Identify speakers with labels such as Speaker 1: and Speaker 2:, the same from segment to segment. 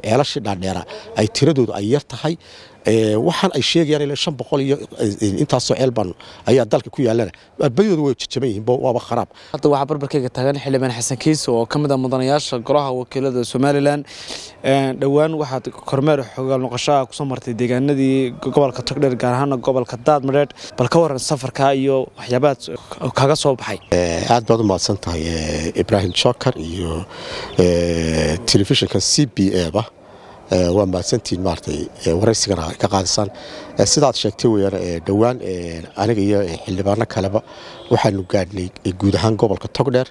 Speaker 1: ceelasha dhaadheera ay tiradoodu ay yar tahay Eh, waxaan ay sheegayaan ilaa shan boqol iyo eh, intaasoo ceelban ayaa dalka ku yaallana badyoodu way jajaban yihiin waaba kharaab hadda waxaa
Speaker 2: barbarkayga taagan xildhibaan xasan kiise oo ka mid ah mudanayaasha golaha wakiilada somalilan eh, dhowaan waxaad kormeer xogaal noqoshaha kusoo martay deegaanadii gobolka togdheer gaar ahaana gobolka daadmareed bal ka waran safarka iyo waxyaabaad kaga soo baxay
Speaker 1: aad baad u mahadsan tahay ibraahim jokar iyo telefishinka c b eba Eh, waa mahadsantiin maaratay eh, waraysigana ay ka qaadasaan eh, sidaad sheegtay weyaan dhowaan aniga iyo xildhibaano kaleba waxaanu gaadhnay guud ahaan gobolka togdheer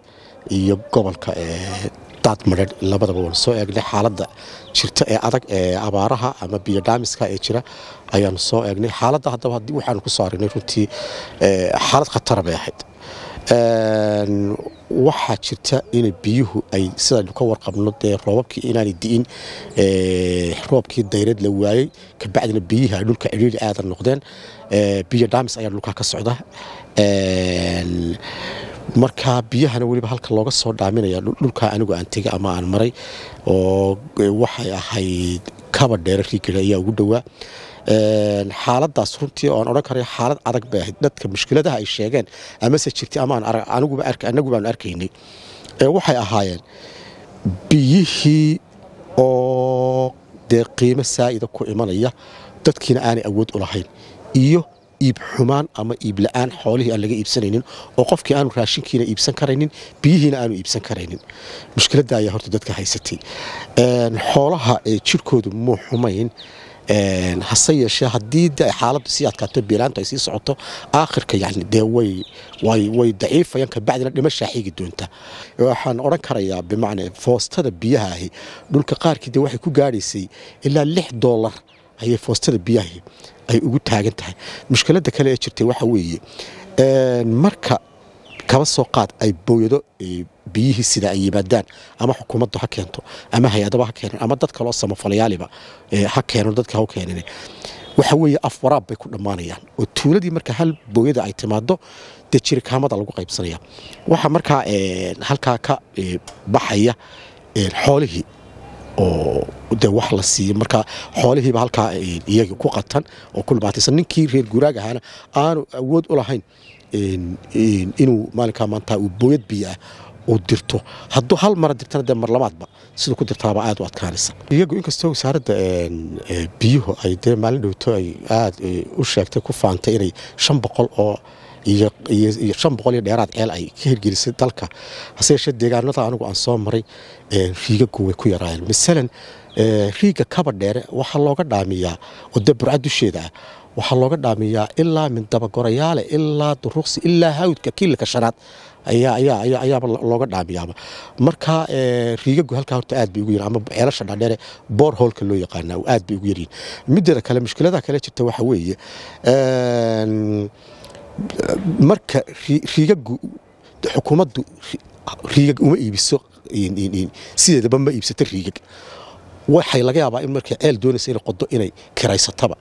Speaker 1: iyo gobolka daadmadhedh labadaba waanu soo eegnay xaaladda jirta ee adag ee abaaraha ama biyodhaamiska ee jira ayaanu soo eegnay xaaladda haddaba waxaanu ku soo aragnay runtii xaalad khatara bay ahayd waxaa jirta in biyuhu ay sidaynu ka warqabno dee roobabkii inaanay di'in eh, roobkii dayrad la waayey kabacdina biyiha dhulka ciriiri aadan noqdeen eh, biyo dhaamis ayaa dhulkaa ka socda markaa biyahana weliba halka looga soo dhaaminaya dhulkaa anigu aan tegay ama aan maray oo eh, waxay ahayd kaba dheere riigara ayaa ugu dhowaa xaaladaas runtii oan odhan karay xaalad adag bay ahayd dadka mushkiladaha ay sheegeen amase jirtay amaanagu baanu arkaynay waxay ahaayeen biyihii oo dee qiimo saa'ida ku imanaya dadkiina aanay awood u lahayn iyo iib xumaan ama iib la-aan xoolihii aan laga iibsanaynin oo qofkii aanu raashinkiina iibsan karaynin biyihiina aanu iibsan karaynin mushkiladda ayaa horta dadka haysatay xoolaha ee jirkoodu muu xumayn hase yeeshee hadii de xaaladdu sii adkaato biilaantu ay sii socoto aakhirka yani dee way daciifayaan kabacdina dhimashaa xigi doonta waxaan odhan karayaa bimacnaa foostada biyaha ahi dhulka qaarkii de waxay ku gaadhaysay ilaa lix doolar ayay foostada biyaha ay ugu taagan tahay mushkiladda kale ee jirtay waxa weeye marka kaba soo qaad ay booyado biyihii sida ay yimaadaan ama xukuumadu ha keento ama hay-adaba ha keenan ama dad kaloo samafalayaaliba ha keeno dadka ha keenin waxa weeye af waraab bay ku dhammaanayaan oo tuuladii marka hal booyada ay timaado dee jirikaamada lagu qaybsanaya waxaa markaa halkaa ka baxaya xoolihii oo de wax la siiya markaa xoolihiiba halkaa iyagii ku qatan oo ku dhibaataysan ninkii reer guuraag ahaana aanu awood u lahayn inuu maalinkaa maanta booyad biyo ah uu dirto hadduu hal mara dirtana dee marlamaadba sida ku dirtaaba aad u adkaanaysa iyagu inkastoo wasaaradda biyuhu ay dee maalin dhowto ay aad u sheegtay ku faantay inay shan boqol oo iyo shan boqol iyo dheeraad ceel ay ka hirgelisay dalka hase yeeshee deegaanada anigu aan soo maray riigagu way ku yaraayeen masalan riiga kaba dheere waxaa looga dhaamiyaa oo burca dusheeda ah waxaa looga dhaamiyaa ilaa dabagorayaale ilaa duruqsi ilaa hawdka kiilka shanaad ayaaba looga dhaamiyaaba marka eh, riigagu halkaa horta aad bay ugu yirin ama ceelasha dhaadheere boor hoolka loo yaqaanaa aad bay ugu yaryihin middeeda kale mushkiladaa kale jirta waxa weeye ehm, marka riigagu xukuumaddu riigag uma iibiso sideedaba ma iibsato riigag waxay laga yaabaa in markay ceel doonaysa inay qodo inay kiraysataba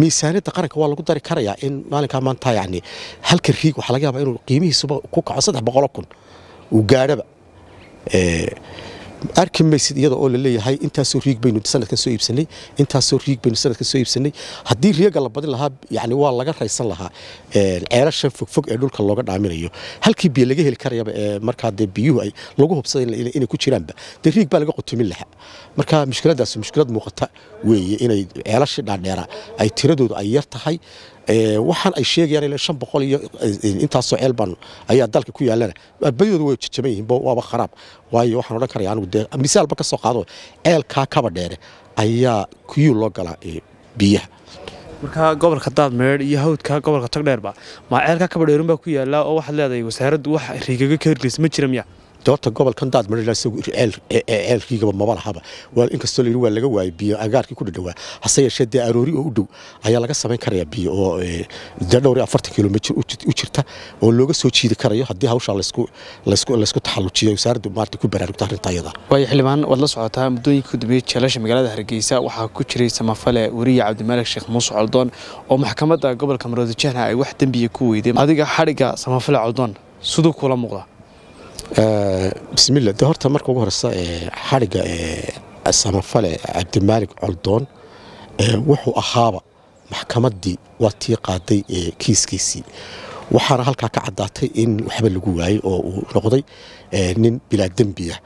Speaker 1: miisaaniyadda qaranka waa lagu dari karayaa in maalinkaa maanta yacni halka riig waxaa laga yaabaa inuu qiimihiisuba ku kaco saddex boqolo kun uu gaadhaba arki maysid iyada oo laleeyahay intaasoo riig baynu sanadkan soo iibsanay intaasoo riig baynu sanadkan soo iibsanay haddii riiga la badin lahaa yani waa laga raysan lahaa ceelashan fogfog ee dhulka looga dhaaminayo halkii biyo laga heli karayaba ee markaa dee biyuhu ay lagu hubsaday inay ku jiraanba dee riig baa laga qutumin lahaa marka mushkiladdaas mushkilad muuqata weeye inay ceelashii dhaadheera ay tiradoodu ay yar tahay Eh, waxaan ay sheegayaan shan boqol iyo eh, eh, intaasoo ceelban ayaa dalka ku yaalana badooda way jajaban yihiin waaba kharaab waayo waxaan odhan karaya anigu dee misaalba ka soo qaado ceelkaa kaba dheere ayaa kuyuu loo galaa biyaha
Speaker 2: markaa gobolka
Speaker 1: daadmeer iyo
Speaker 2: hawdka gobolka tagdheerba maa ceelkaa kaba baa ku yaala oo waxaad leedahay wasaaraddu wax riigaga ka hirgelisa ma
Speaker 1: jira miya doorta gobolkan daad marilaa isagu ceelkiigaba e, e, maba lahaba inkastoo layihi waa laga waayay biyo agaarkii ku dhadhowaa hase yeeshee dee aroori oo u dhow ayaa laga samayn karayaa biyo oo e, dhowr afartan kilomitr u jirta oo looga soo jiidi karayo haddii hawshaa laysku taxallujiyo wasaaraddu maarta ku baraarugta arrinta ayada
Speaker 2: waayo xildhibaan waad la socotaa muddooyinka u jeelasha magaalada hargeysa waxaa ku jiray samafale weriye cabdimaalek sheekh muuse coldoon oo maxkamadda gobolka maroodijahna ay wax dembiya ku weydeen adiga xadhigga samafale coldoon siduu kula muuqda
Speaker 1: bismilla de horta marka ugu horeysa xadhigga samafale cabdimaalik coldoon wuxuu ahaaba maxkamaddii waa tii qaaday kiiskiisii waxaana halkaa ka caddaatay in waxba lagu waayey oo uu noqday nin bilaa dembiya ah.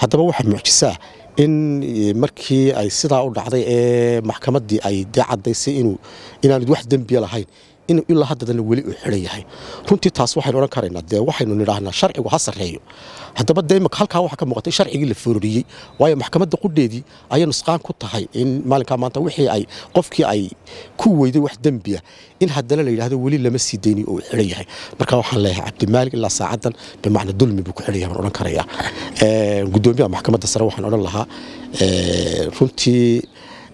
Speaker 1: haddaba waxaa mucjisaa in markii ay sidaa u dhacday ee maxkamaddii ay dee caddaysay inaanu wax dembiya lahayn in ilaa haddana weli uu xiran yahay runtii taas waxaynu odhan karaynaa dee waxaynu nidhaahnaa sharcigu ha sarreeyo haddaba dee imaka halkaa waxaa ka muuqatay sharcigii la foororiyey waayo maxkamadda qudheedii ayay nusqaan ku tahay in maalinkaa maanta wixii ay qofkii ay ku weyday wax dembiya ah, in haddana la yidhahdo weli lama sii dayni oo uu xiran yahay marka waxaan leeyahay cabdimaalig ilaa saacaddan bimacna dulmi buu ku xiran yahay waan odhan karayaa gudoomiyaha maxkamadda sare waxaan odhan lahaa runtii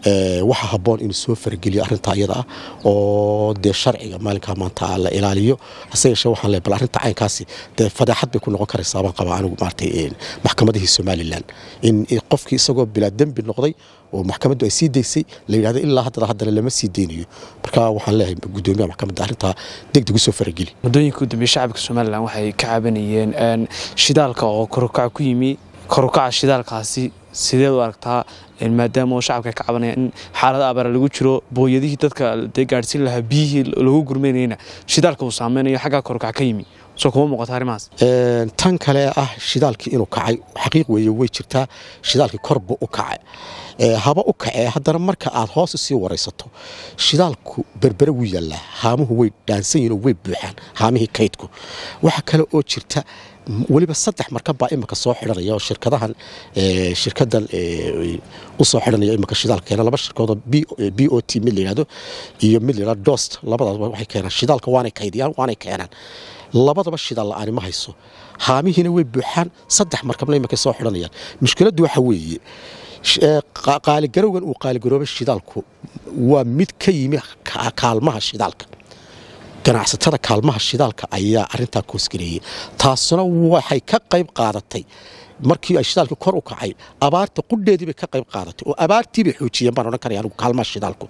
Speaker 1: Eh, waxaa haboon inuu soo farageliyo arintaa iyada ah oo dee sharciga maalinkaa maanta la ilaaliyo haseyeeshee waxaan leey bal arrinta caynkaasi dee fadaaxad bay ku noqon karaysaa baan qabaa anigu maaragtay eh, maxkamadihii somalilan in qofkii isagoo bilaa dembi noqday oo maxkamaddu ay sii daysay la yidhahdo ilaa haddana haddana lama sii deynayo marka waxaan leeyahay gudoomiyaha maxkamadda arrintaa degdeg usoo farageli muddooyinka u shacabka somalilan waxay ka cabanayeen
Speaker 2: shidaalka oo korukaca ku yimi korukaca shidaalkaasi sideed u aragtaa maadaama shacabka ka cabanaya in xaalada abaara lagu jiro booyadihii dadka dee gaadhsiin lahaa biyihii lagu gurmaynayna shidaalka uu saameynayo xaggaa korkac ka yimi soo
Speaker 1: tan kale ah shidaalkii inuu kacay xaqiiq weeye way jirtaa shidaalkii korbu u kacay haba u kacee haddana marka aad hoos sii waraysato shidaalku berbere wuu yaallaa haamuhu way dhaansan yihinoo way buuxaan haamihii kaydku waxa kale oo jirta weliba saddex markab baa imanka soo xidhanaya oo shirkadahan shirkadan u xidhanaya imanka shidaalka keena laba shirkadoodoo b o t mid la iyo mid la dost labadaas waxay keenaan shidaalka waanay kaydiyaan waanay keenaan labadaba shidaal la-aani ma hayso haamihiina way buuxaan saddex markabna imanka soo xidhanayaan mushkiladdu waxa weeye qaaligarowgan uu qaaligarooba shidaalku waa mid ka yimi kaalmaha shidaalka ganacsatada kaalmaha shidaalka ayaa arintaa koosgareeyey taasuna waxay ka qayb qaadatay markii ay kor u kacay abaarta qudheedii ka qayb qaadatay oo abaartiibay bay xoojiyeen baan odhan karaya anigu kaalmaa shidaalku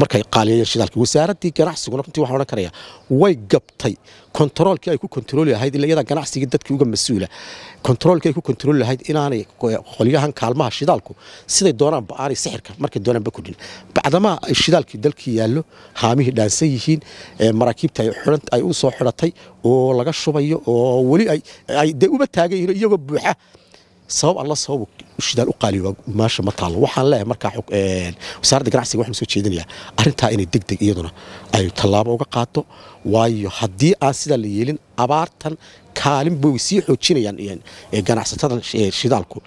Speaker 1: markay qaaliyayeen shidaalkii wasaaraddii ganacsiguna runtii waxaan odhan karayaa way gabtay kontaroolkii ay ku kontarooli lahayd ila ganacsigii dadkii uga mas-uula kontaroolkii ay ku kontarooli lahayd inaanay qolyahan kaalmaha shidaalku siday doonaanba aanay sixirka markay doonaanba kudhin bacdamaa ay shidaalkii dalkii yaallo haamihii dhaansan yihiin maraakiibta ay u soo xidhatay oo laga shubayo oo weli ay dee uba taagan yihiin iyagoo buuxa sabab alla sabab shidaal u qaaliyo maasha ma taallo waxaan leeyahay markaa eh, wasaaradda ganacsiga waxaan soo jeedinayaa arrintaa inay deg deg iyaduna ay tallaabo uga qaato waayo haddii aan sidaa la yeelin abaartan kaalin boy sii xoojinayaan eh, eh, ganacsatada shidaalku